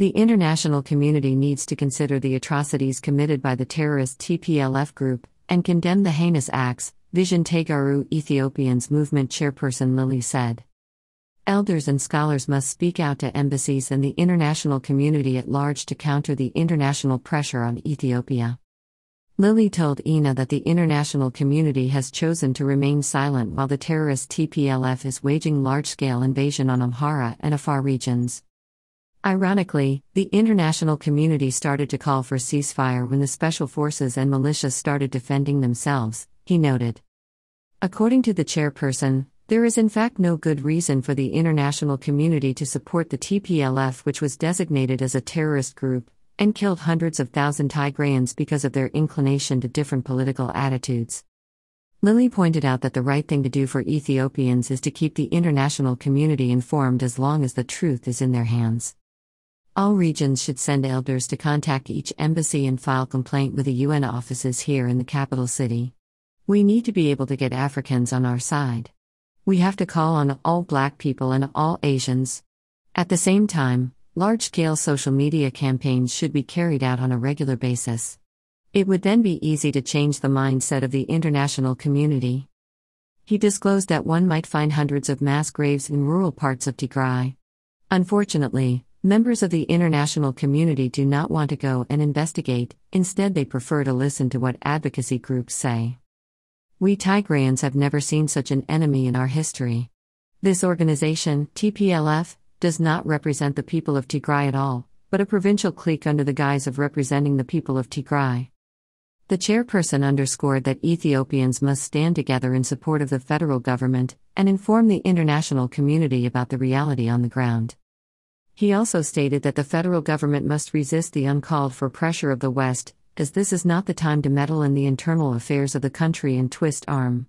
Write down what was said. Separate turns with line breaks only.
The international community needs to consider the atrocities committed by the terrorist TPLF group and condemn the heinous acts, Vision Tegaru Ethiopians Movement chairperson Lily said. Elders and scholars must speak out to embassies and the international community at large to counter the international pressure on Ethiopia. Lily told INA that the international community has chosen to remain silent while the terrorist TPLF is waging large scale invasion on Amhara and Afar regions. Ironically, the international community started to call for ceasefire when the special forces and militias started defending themselves, he noted. According to the chairperson, there is in fact no good reason for the international community to support the TPLF, which was designated as a terrorist group and killed hundreds of thousand Tigrayans because of their inclination to different political attitudes. Lilly pointed out that the right thing to do for Ethiopians is to keep the international community informed as long as the truth is in their hands. All regions should send elders to contact each embassy and file complaint with the UN offices here in the capital city. We need to be able to get Africans on our side. We have to call on all black people and all Asians. At the same time, large scale social media campaigns should be carried out on a regular basis. It would then be easy to change the mindset of the international community. He disclosed that one might find hundreds of mass graves in rural parts of Tigray. Unfortunately, Members of the international community do not want to go and investigate, instead, they prefer to listen to what advocacy groups say. We Tigrayans have never seen such an enemy in our history. This organization, TPLF, does not represent the people of Tigray at all, but a provincial clique under the guise of representing the people of Tigray. The chairperson underscored that Ethiopians must stand together in support of the federal government and inform the international community about the reality on the ground. He also stated that the federal government must resist the uncalled for pressure of the West, as this is not the time to meddle in the internal affairs of the country and twist arm.